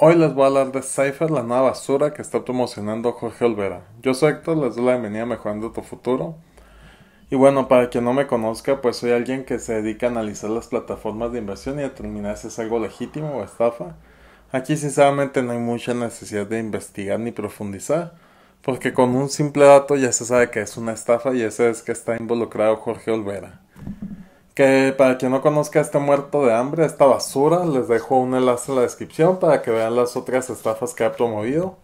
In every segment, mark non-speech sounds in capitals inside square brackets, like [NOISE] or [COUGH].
Hoy les voy a hablar de Cypher, la nueva basura que está promocionando Jorge Olvera. Yo soy Héctor, les doy la bienvenida a Mejorando tu Futuro. Y bueno, para quien no me conozca, pues soy alguien que se dedica a analizar las plataformas de inversión y determinar si es algo legítimo o estafa. Aquí sinceramente no hay mucha necesidad de investigar ni profundizar, porque con un simple dato ya se sabe que es una estafa y ese es que está involucrado Jorge Olvera. Que para quien no conozca este muerto de hambre, esta basura, les dejo un enlace en la descripción para que vean las otras estafas que ha promovido.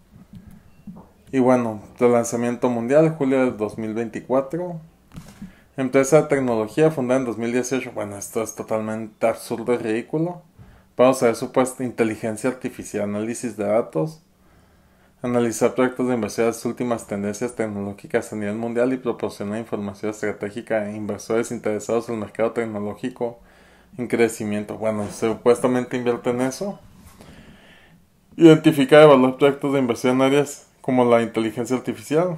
Y bueno, de lanzamiento mundial, julio del 2024. Empresa de tecnología fundada en 2018. Bueno, esto es totalmente absurdo y ridículo. Vamos a ver supuesta inteligencia artificial, análisis de datos, analizar proyectos de inversión las últimas tendencias tecnológicas a nivel mundial y proporcionar información estratégica a inversores interesados en el mercado tecnológico en crecimiento. Bueno, supuestamente invierte en eso. Identificar y evaluar proyectos de inversión en áreas como la inteligencia artificial,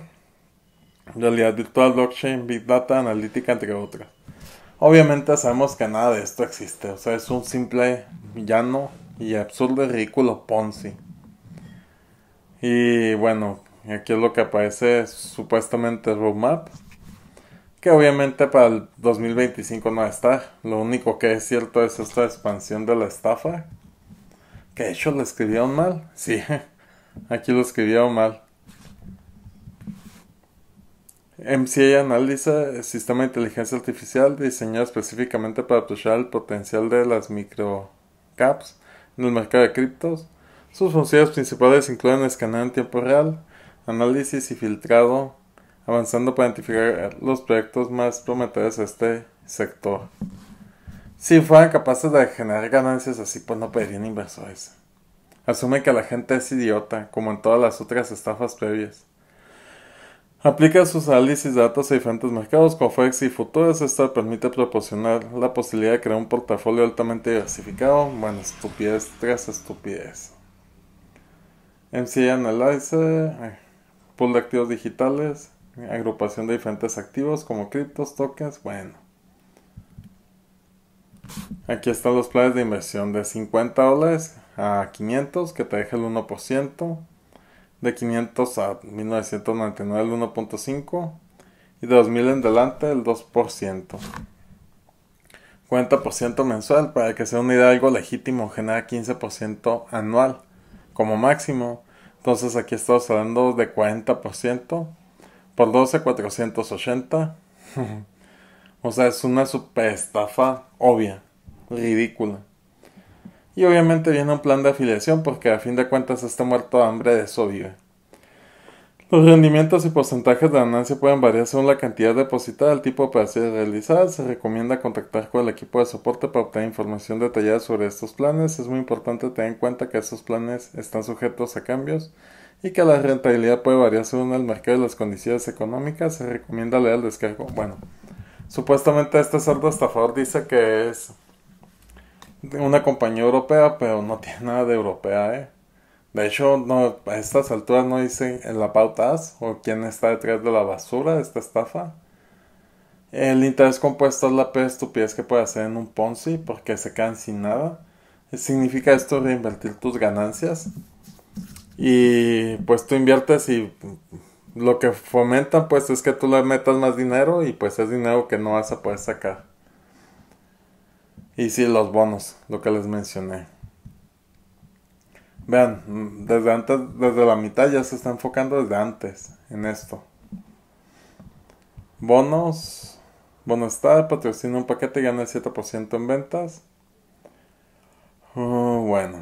realidad virtual, blockchain, big data, analítica, entre otras. Obviamente sabemos que nada de esto existe, o sea, es un simple, llano y absurdo y ridículo Ponzi. Y bueno, aquí es lo que aparece supuestamente roadmap. Que obviamente para el 2025 no está. Lo único que es cierto es esta expansión de la estafa. Que de hecho lo escribieron mal. Sí, [LAUGHS] aquí lo escribieron mal. MCA analiza el sistema de inteligencia artificial diseñado específicamente para aprovechar el potencial de las microcaps en el mercado de criptos. Sus funciones principales incluyen escanear en tiempo real, análisis y filtrado, avanzando para identificar los proyectos más prometedores de este sector. Si fueran capaces de generar ganancias así, pues no pedirían inversores. Asume que la gente es idiota, como en todas las otras estafas previas. Aplica sus análisis de datos a diferentes mercados como Forex y futuros. esto permite proporcionar la posibilidad de crear un portafolio altamente diversificado. Bueno, estupidez tras estupidez. MC Analyzer, eh, pool de activos digitales, agrupación de diferentes activos como criptos, tokens, bueno. Aquí están los planes de inversión de 50 dólares a 500 que te deja el 1%, de 500 a 1999 el 1.5% y de 2000 en delante el 2%. 40% mensual para que sea una idea algo legítimo, genera 15% anual como máximo. Entonces aquí estamos hablando de 40% por 12, 480. [LAUGHS] o sea, es una super estafa obvia, ridícula. Y obviamente viene un plan de afiliación porque a fin de cuentas está muerto de hambre de eso los pues, rendimientos y porcentajes de ganancia pueden variar según la cantidad depositada, el tipo de operación realizada. Se recomienda contactar con el equipo de soporte para obtener información detallada sobre estos planes. Es muy importante tener en cuenta que estos planes están sujetos a cambios y que la rentabilidad puede variar según el mercado y las condiciones económicas. Se recomienda leer el descargo. Bueno, supuestamente este cerdo estafador dice que es una compañía europea, pero no tiene nada de europea, ¿eh? De hecho, no, a estas alturas no dicen el la us o quién está detrás de la basura de esta estafa. El interés compuesto es la peor estupidez que puede hacer en un Ponzi porque se caen sin nada. ¿Significa esto reinvertir tus ganancias? Y pues tú inviertes y lo que fomentan pues es que tú le metas más dinero y pues es dinero que no vas a poder sacar. Y sí, los bonos, lo que les mencioné. Vean, desde antes, desde la mitad ya se está enfocando desde antes en esto. Bonos. está patrocina un paquete y gana el 7% en ventas. Uh, bueno.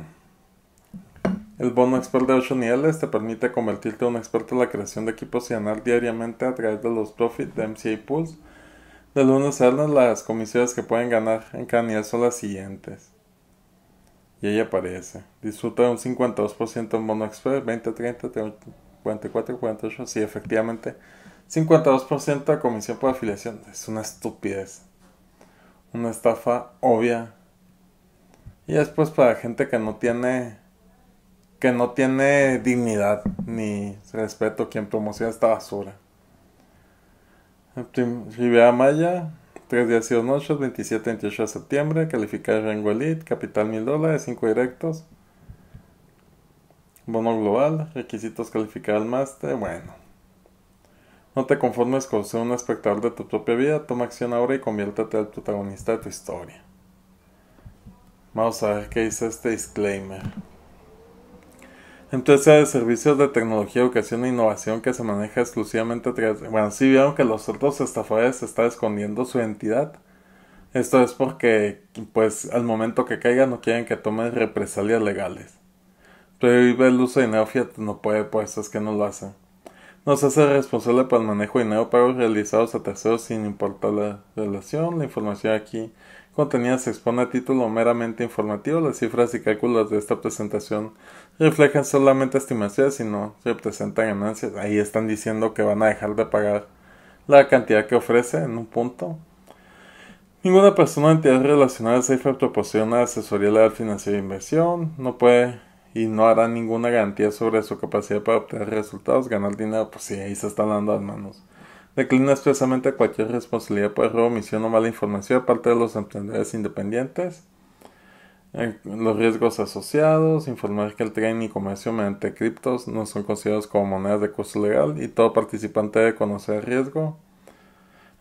El bono expert de 8 niveles te permite convertirte en un experto en la creación de equipos y ganar diariamente a través de los profits de MCA Pools. De lunes a viernes las comisiones que pueden ganar en cada nivel son las siguientes. Y ahí aparece. Disfruta de un 52% en Mono Expert, 20, 30, 44, 48. Sí, efectivamente. 52% de comisión por afiliación. Es una estupidez. Una estafa obvia. Y después para gente que no tiene que no tiene dignidad ni respeto quien promociona esta basura. Rivera Maya, 3 días y 2 noches, 27 28 de septiembre, calificar elite, capital 1000 dólares, 5 directos, bono global, requisitos calificar al máster, bueno. No te conformes con ser un espectador de tu propia vida, toma acción ahora y conviértete al protagonista de tu historia. Vamos a ver qué dice este disclaimer. Entonces, de servicios de tecnología, educación e innovación que se maneja exclusivamente a Bueno, sí vieron que los otros estafadores están escondiendo su entidad. Esto es porque, pues, al momento que caigan no quieren que tomen represalias legales. Prohíbe el uso de dinero no puede, pues, es que no lo hacen. Nos hace responsable por el manejo de dinero pagos realizados a terceros sin importar la relación. La información aquí contenida se expone a título meramente informativo. Las cifras y cálculos de esta presentación reflejan solamente estimaciones y no representan ganancias. Ahí están diciendo que van a dejar de pagar la cantidad que ofrece en un punto. Ninguna persona o entidad relacionada a cifra proporciona asesoría legal financiera de inversión. No puede y no hará ninguna garantía sobre su capacidad para obtener resultados, ganar dinero. Pues sí, ahí se están dando las manos. Declina expresamente cualquier responsabilidad por error, omisión o mala información, parte de los emprendedores independientes. Eh, los riesgos asociados, informar que el trading y comercio mediante criptos no son considerados como monedas de curso legal y todo participante debe conocer el riesgo.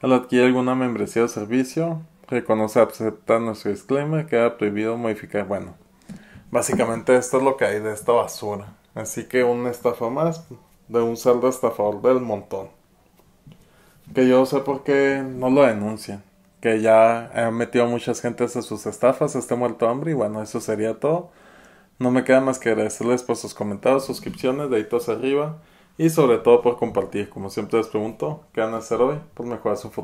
Al adquirir alguna membresía o servicio, reconoce aceptar nuestro disclaimer, queda prohibido modificar. Bueno, básicamente esto es lo que hay de esta basura. Así que una estafa más de un saldo estafador del montón que yo sé por qué no lo denuncian. Que ya han metido muchas gentes a sus estafas, este muerto hambre y bueno, eso sería todo. No me queda más que agradecerles por sus comentarios, suscripciones, deditos arriba y sobre todo por compartir. Como siempre les pregunto, ¿qué van a hacer hoy por pues mejorar su futuro?